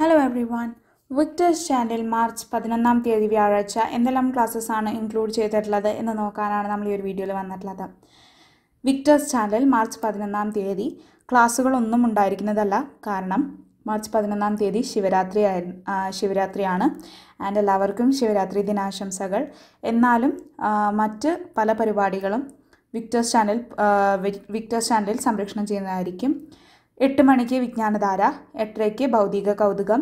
hello every one Victers ചാനലിൽ March പതിനൊന്നാം തീയതി വ്യാഴാഴ്ച എന്തെല്ലാം ക്ലാസ്സസ് ആണ് ഇൻക്ലൂഡ് ചെയ്തിട്ടുള്ളത് എന്ന് നോക്കാനാണ് നമ്മൾ ഈ ഒരു വീഡിയോയിൽ വന്നിട്ടുള്ളത് വിക്ടേഴ്സ് ചാനൽ മാർച്ച് പതിനൊന്നാം തീയതി ക്ലാസ്സുകളൊന്നും ഉണ്ടായിരിക്കുന്നതല്ല കാരണം മാർച്ച് പതിനൊന്നാം തീയതി ശിവരാത്രി ശിവരാത്രിയാണ് ആൻഡ് എല്ലാവർക്കും ശിവരാത്രി ദിനാശംസകൾ എന്നാലും മറ്റ് പല പരിപാടികളും വിക്ടേഴ്സ് ചാനൽ വിക്ടേഴ്സ് ചാനലിൽ സംരക്ഷണം ചെയ്യുന്നതായിരിക്കും എട്ട് മണിക്ക് വിജ്ഞാനധാര എട്ടരയ്ക്ക് ഭൗതിക കൗതുകം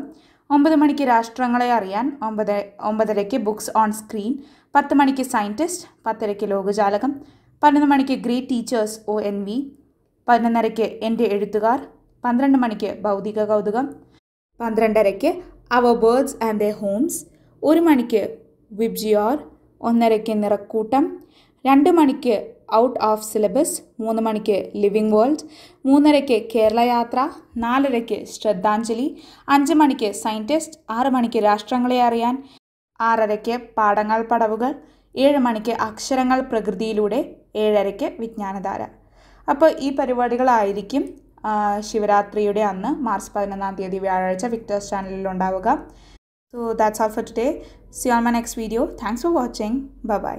ഒമ്പത് മണിക്ക് രാഷ്ട്രങ്ങളെ അറിയാൻ ഒമ്പത് ഒമ്പതരയ്ക്ക് ബുക്സ് ഓൺ സ്ക്രീൻ പത്ത് മണിക്ക് സയൻറ്റിസ്റ്റ് പത്തരയ്ക്ക് ലോകജാലകം പന്ത്രണ്ട് മണിക്ക് ഗ്രേറ്റ് ടീച്ചേഴ്സ് ഒ എൻ വി പതിനൊന്നരയ്ക്ക് എൻ്റെ എഴുത്തുകാർ പന്ത്രണ്ട് മണിക്ക് ഭൗതിക കൗതുകം പന്ത്രണ്ടരയ്ക്ക് our birds and the homes ഒരു മണിക്ക് വിബ്ജിയോർ ഒന്നരയ്ക്ക് നിറക്കൂട്ടം രണ്ട് മണിക്ക് ഔട്ട് ഓഫ് സിലബസ് മൂന്ന് മണിക്ക് ലിവിംഗ് വേൾഡ് മൂന്നരയ്ക്ക് കേരള യാത്ര നാലരയ്ക്ക് ശ്രദ്ധാഞ്ജലി അഞ്ച് മണിക്ക് സയൻറ്റിസ്റ്റ് ആറ് മണിക്ക് രാഷ്ട്രങ്ങളെ അറിയാൻ ആറരയ്ക്ക് പാഠങ്ങൾ പടവുകൾ ഏഴ് മണിക്ക് അക്ഷരങ്ങൾ പ്രകൃതിയിലൂടെ ഏഴരയ്ക്ക് വിജ്ഞാനധാര അപ്പോൾ ഈ പരിപാടികളായിരിക്കും ശിവരാത്രിയുടെ അന്ന് മാർച്ച് പതിനൊന്നാം തീയതി വ്യാഴാഴ്ച വിക്ടേഴ്സ് ചാനലിൽ ഉണ്ടാവുക so that's of for today see on my next video thanks for watching by